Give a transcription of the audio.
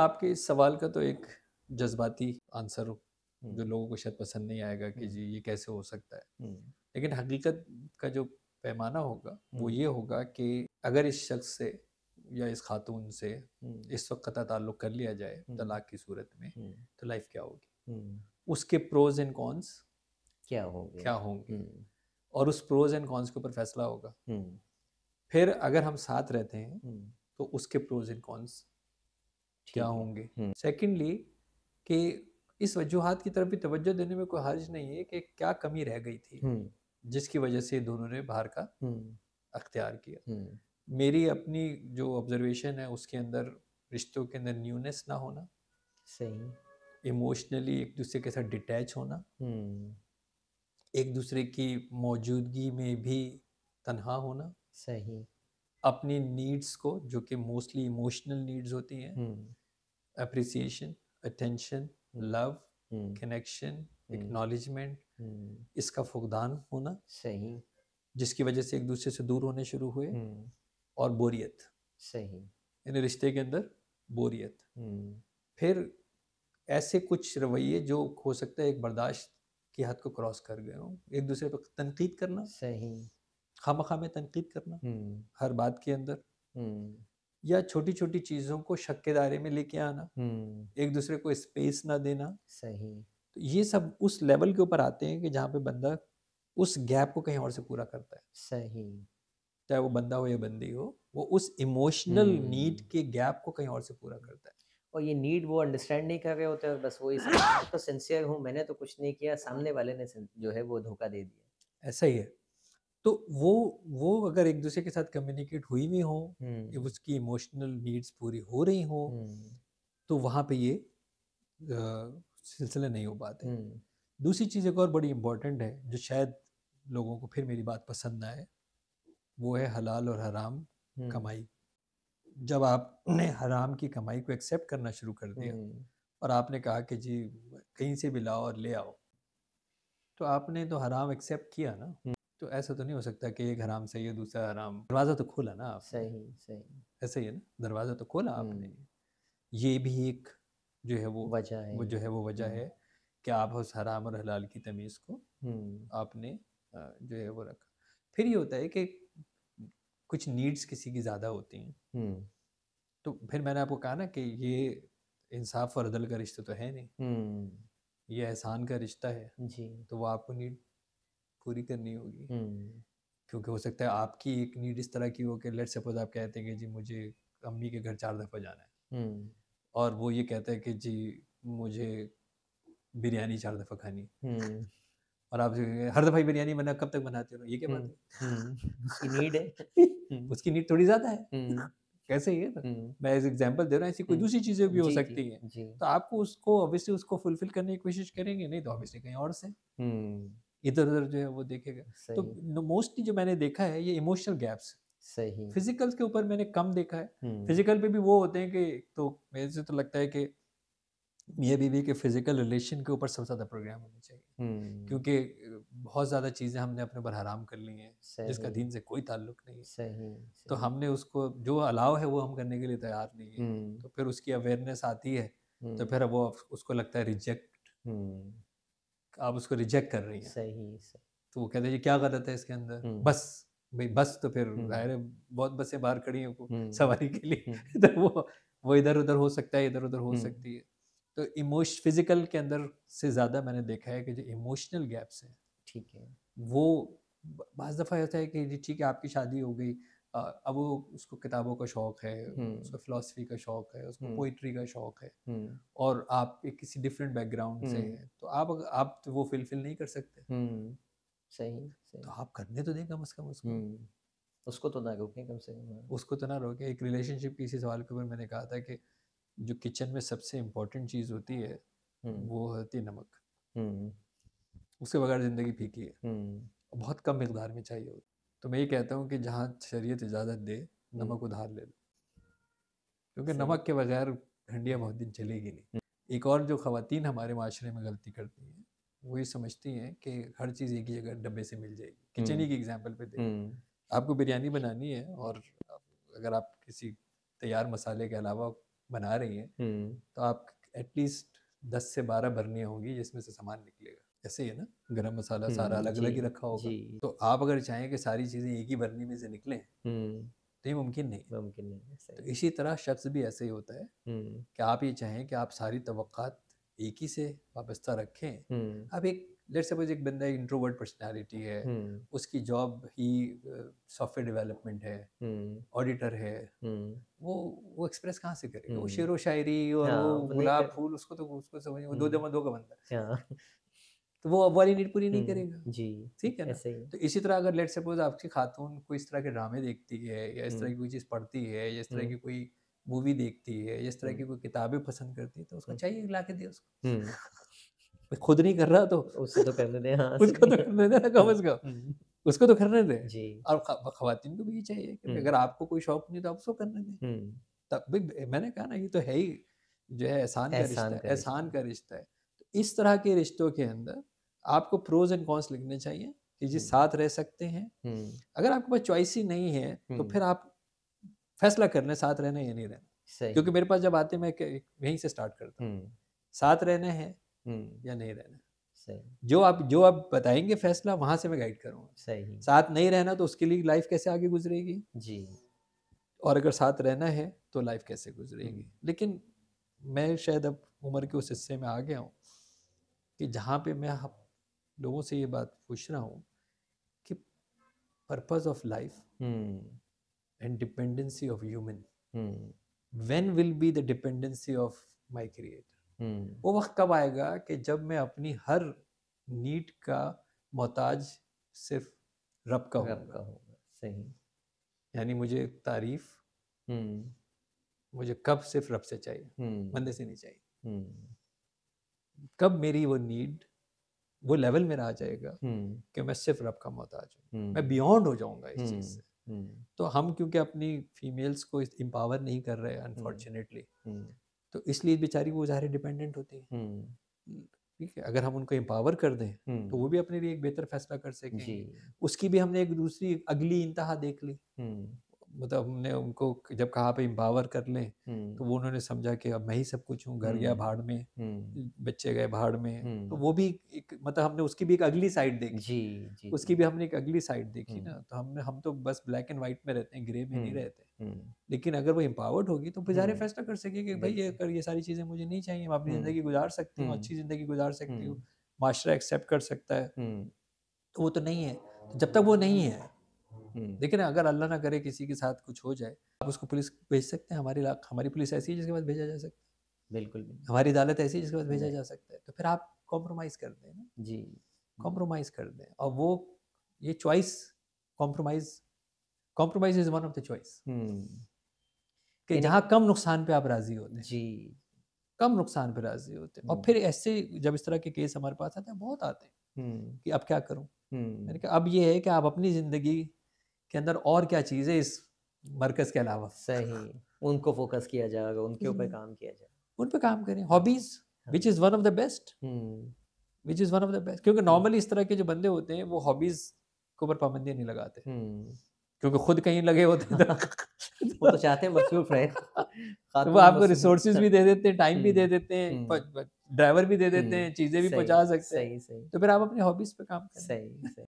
आपके इस सवाल का तो एक जज्बाती आंसर जो हम्म। लोगों को शायद पसंद नहीं आएगा कि हम्म। जी ये कैसे हो सकता है हम्म। लेकिन हकीकत का जो पैमाना होगा वो ये होगा कि अगर इस शख्स से या इस खातून से इस वक्त का ताल्लुक कर लिया जाए तलाक की सूरत में तो लाइफ क्या होगी उसके प्रोज एंड कॉन्स क्या होंगे क्या होंगे और उस प्रोज एंड कॉन्स के ऊपर फैसला होगा फिर अगर हम साथ रहते हैं तो उसके प्रोज एंड कॉन्स क्या होंगे सेकेंडली हम्म। कि इस वजूहत की तरफ भी तवज्जो देने में कोई हर्ज नहीं है कि क्या कमी रह गई थी हम्म। जिसकी वजह से दोनों ने बाहर का हम्म। अख्तियार किया मेरी अपनी जो ऑब्जर्वेशन है उसके अंदर रिश्तों के अंदर न्यूनेस ना होना सही इमोशनली एक दूसरे के साथ डिटैच होना एक दूसरे की मौजूदगी में भी तनहा होना सही अपनी नीड्स को जो कि मोस्टली इमोशनल नीड्स होती हैं appreciation attention love connection acknowledgement इसका फुकदान होना सही जिसकी वजह से एक दूसरे से दूर होने शुरू हुए हम्म। और बोरियत सही यानी रिश्ते के अंदर बोरियत हम्म। फिर ऐसे कुछ रवैये जो हो सकता है एक बर्दाश्त की हद को क्रॉस कर गए हो एक दूसरे पर तनकीद करना सही खाम खा में तनकीद करना हम्म। हर बात के अंदर हम्म। या छोटी छोटी चीज़ों को शक के दायरे में लेके आना हम्म। एक दूसरे को स्पेस ना देना सही तो ये सब उस लेवल के ऊपर आते हैं कि जहाँ पे बंदा उस गैप को कहीं और से पूरा करता है सही चाहे वो बंदा हो या बंदी हो वो उस इमोशनल नीड के गैप को कहीं और से पूरा करता है और ये नीड वो अंडरस्टैंड नहीं कर रहे होते और बस वो इस तो सिंसियर हूँ मैंने तो कुछ नहीं किया सामने वाले ने जो है वो धोखा दे दिया ऐसा ही है तो वो वो अगर एक दूसरे के साथ कम्युनिकेट हुई भी हो हम्म। उसकी इमोशनल नीड्स पूरी हो रही हो हम्म। तो वहाँ पे ये सिलसिले नहीं हो पाते हम्म। दूसरी चीज़ एक और बड़ी इम्पोर्टेंट है जो शायद लोगों को फिर मेरी बात पसंद ना आए वो है हलाल और हराम कमाई जब आपने हराम की कमाई को एक्सेप्ट करना शुरू कर दिया और आपने कहा कि जी कहीं से भी लाओ और ले आओ तो आपने तो हराम एक्सेप्ट किया ना तो ऐसा तो नहीं हो सकता कि एक हराम सही है दूसरा हराम दरवाज़ा तो खोला ना आप सही सही ऐसा ही है ना दरवाज़ा तो खोला हम्म। आपने ये भी एक जो है वो वजह है वो जो है वो वजह हम्म। है कि आप उस हराम और हलाल की तमीज़ को हम्म। आपने जो है वो रखा फिर ये होता है कि कुछ नीड्स किसी की ज़्यादा होती हैं तो फिर मैंने आपको कहा ना कि ये इंसाफ और अदल का रिश्ता तो है नहीं ये एहसान का रिश्ता है जी तो वो आपको नीड पूरी करनी होगी हम्म। क्योंकि हो सकता है आपकी एक नीड इस तरह की हो कि लेट सपोज आप कहते हैं कि जी मुझे अम्मी के घर चार दफ़ा जाना है हम्म। और वो ये कहते हैं कि जी मुझे बिरयानी चार दफ़ा खानी हम्म। और आप हर दफा बिरयानी बना कब तक बनाते हो ये क्या बात है उसकी नीड है उसकी नीड थोड़ी ज्यादा है कैसे ये ना तो? मैं इस एग्जांपल दे रहा हूँ ऐसी कोई दूसरी चीजें भी हो सकती है तो आपको उसको ऑब्वियसली उसको फुलफिल करने की कोशिश करेंगे नहीं तो ऑब्वियसली कहीं और से इधर उधर जो है वो देखेगा तो मोस्टली जो मैंने देखा है ये इमोशनल गैप्स सही फिजिकल के ऊपर मैंने कम देखा है फिजिकल पे भी वो होते हैं कि तो मेरे से तो लगता है कि मियाँ बीवी के फिजिकल रिलेशन के ऊपर सबसे ज्यादा प्रोग्राम होना चाहिए क्योंकि बहुत ज्यादा चीजें हमने अपने ऊपर हराम कर ली हैं जिसका दीन से कोई ताल्लुक नहीं है सही, सही तो हमने उसको जो अलाव है वो हम करने के लिए तैयार नहीं है तो फिर उसकी अवेयरनेस आती है तो फिर वो उसको लगता है रिजेक्ट आप उसको रिजेक्ट कर रही हैं सही सही तो वो कहते हैं क्या गलत है इसके अंदर हम्म। बस भाई बस तो फिर हम्म। जाहिर है बहुत बसें बाहर खड़ी हैं हम्म। सवारी के लिए तो वो वो इधर उधर हो सकता है इधर उधर हो सकती है तो इमोश फिजिकल के अंदर से ज़्यादा मैंने देखा है कि जो इमोशनल गैप्स हैं ठीक है वो बज दफ़ा ऐसा है कि जी ठीक है आपकी शादी हो गई अब वो उसको किताबों का शौक है हम्म। उसको फिलोसफी का शौक है उसको पोइट्री हम्म। का शौक है हम्म। और आप एक किसी डिफरेंट बैकग्राउंड से हैं तो आप आप तो वो फिलफिल नहीं कर सकते सही, सही तो आप करने तो दें कम से कम उसको उसको तो ना रोकें कम से कम हाँ। उसको तो ना रोकें एक रिलेशनशिप के इसी सवाल के ऊपर मैंने कहा था कि जो किचन में सबसे इम्पोर्टेंट चीज़ होती है वो होती है नमक उसके बगैर ज़िंदगी फीकी है बहुत कम मकदार में चाहिए होती तो मैं ये कहता हूँ कि जहाँ शरीयत इजाज़त दे हम्म। नमक उधार ले लो क्योंकि नमक के बगैर हंडिया बहुत दिन चलेगी नहीं हम्म। एक और जो खातन हमारे माशरे में गलती करती हैं वो ये समझती हैं कि हर चीज़ एक ही जगह डब्बे से मिल जाएगी हम्म। किचन ही की एग्जाम्पल पे दे आपको बिरयानी बनानी है और अगर आप किसी तैयार मसाले के अलावा बना रही हैं तो आप एटलीस्ट दस से बारह भरनियाँ होंगी जिसमें से सामान निकलेगा ऐसे ही है ना गरम मसाला सारा अलग अलग ही रखा होगा तो आप अगर चाहें कि सारी चीज़ें एक ही बर्नी में से निकले तो ये मुमकिन नहीं मुमकिन नहीं तो इसी तरह शख्स भी ऐसे ही होता है कि आप ये चाहें कि आप सारी तो एक ही से वाबस्ता रखें आप एक लेट सपोज एक बंदा इंट्रोवर्ट पर्सनालिटी है उसकी जॉब ही सॉफ्टवेयर डेवलपमेंट है ऑडिटर है वो वो एक्सप्रेस कहाँ से करेगा वो शेर व शायरी और हाँ, वो गुलाब फूल उसको तो उसको समझ वो दो जमा दो का बंदा तो वो अब वाली नीड पूरी नहीं हम्म, करेगा जी ठीक है ऐसे ही। तो इसी तरह अगर लेट सपोज आपकी खातून कोई इस तरह के ड्रामे देखती है या इस तरह हम्म। की कोई चीज़ पढ़ती है या इस तरह हम्म। की कोई मूवी देखती है या इस तरह की कोई किताबें पसंद करती है तो उसको चाहिए ला के दे उसको खुद नहीं कर रहा तो उसको तो करने दे हाँ तो उसको तो करने दे कम अज कम उसको तो करने दे जी और खातन को भी ये चाहिए कि अगर आपको कोई शौक नहीं तो आप उसको करने दें तब भाई मैंने कहा ना ये तो है ही जो है एहसान का रिश्ता है एहसान का रिश्ता है तो इस तरह के रिश्तों के अंदर आपको प्रोज एंड कॉन्स लिखने चाहिए कि जी हम्म। साथ रह सकते हैं हम्म। अगर आपके पास चॉइस ही नहीं है तो हम्म। फिर आप फैसला कर लें साथ रहना या नहीं रहना क्योंकि मेरे पास जब आते मैं यहीं से स्टार्ट करता हूँ साथ रहना है या नहीं रहना जो आप जो आप बताएंगे फैसला वहां से मैं गाइड करूंगा सही साथ नहीं रहना तो उसके लिए लाइफ कैसे आगे गुजरेगी जी और अगर साथ रहना है तो लाइफ कैसे गुजरेगी लेकिन मैं शायद अब उम्र के उस हिस्से में आ गया हूँ कि जहाँ पे मैं लोगों से ये बात पूछ रहा हूँ कि purpose of life and dependency of human when will be the dependency of my creator वो वक्त कब आएगा कि जब मैं अपनी हर नीड का मोहताज सिर्फ रब का होगा होगा सही यानी मुझे तारीफ हम्म। मुझे कब सिर्फ रब से चाहिए हम्म। बंदे से नहीं चाहिए हम्म। कब मेरी वो नीड वो लेवल मेरा आ जाएगा हम्म। कि मैं सिर्फ रब का मोहताज हूँ हम्म। मैं बियॉन्ड हो जाऊंगा इस हम्म। चीज़ से तो हम क्योंकि अपनी फीमेल्स को एम्पावर नहीं कर रहे अनफॉर्चुनेटली तो इसलिए बेचारी वो ज़ाहिर डिपेंडेंट होती है ठीक है अगर हम उनको एम्पावर कर दें तो वो भी अपने लिए एक बेहतर फैसला कर सकेंगे उसकी भी हमने एक दूसरी अगली इंतहा देख ली मतलब हमने उनको जब कहा पे एम्पावर कर लें तो वो उन्होंने समझा कि अब मैं ही सब कुछ हूँ घर गया भाड़ में बच्चे गए भाड़ में तो वो भी एक मतलब हमने उसकी भी एक अगली साइड देखी जी, जी, उसकी भी हमने एक अगली साइड देखी ना तो हमने हम तो बस ब्लैक एंड व्हाइट में रहते हैं ग्रे में नहीं रहते लेकिन अगर वो एम्पावर्ड होगी तो बेचारे फैसला कर सके कि भाई ये अगर ये सारी चीज़ें मुझे नहीं चाहिए मैं अपनी ज़िंदगी गुजार सकती हूँ अच्छी ज़िंदगी गुजार सकती हूँ माशरा एक्सेप्ट कर सकता है तो वो तो नहीं है तो जब तक वो नहीं है हम्म। लेकिन अगर अल्लाह ना करे किसी के साथ कुछ हो जाए आप उसको पुलिस भेज सकते हैं हमारी हमारी पुलिस ऐसी है जिसके पास भेजा जा सकता है बिल्कुल हमारी अदालत ऐसी है जिसके पास भेजा जा सकता है तो फिर आप कॉम्प्रोमाइज़ कर दें ना जी कॉम्प्रोमाइज़ कर दें और वो ये choice compromise compromise is one of the choice कि जहाँ कम नुकसान पे आप राज़ी होते हैं जी कम नुकसान पे राज़ी होते हैं और हम्म। फिर ऐसे जब इस तरह के केस हमारे पास आते हैं बहुत आते हैं हम्म। कि अब क्या करूँ मैंने कहा अब ये है कि आप अपनी ज़िंदगी के अंदर और क्या चीज़ है इस मरकज़ के अलावा सही उनको फोकस किया जाएगा उनके ऊपर काम किया जाएगा उन पर काम करें hobbies which is one of the best which is one of the best क्योंकि नॉर्मली इस तरह के जो बंदे होते हैं वो हॉबीज़ के ऊपर पाबंदी नहीं लगाते हम्म। क्योंकि खुद कहीं लगे होते हैं तो- वो तो चाहते हैं मसरूफ रहे तो वो आपको रिसोर्सेज हम्म। हम्म। भी दे देते हैं टाइम भी दे देते हैं ड्राइवर भी दे देते हैं चीज़ें भी पहुंचा सकते हैं तो फिर आप अपनी हॉबीज़ पे काम करें सही सही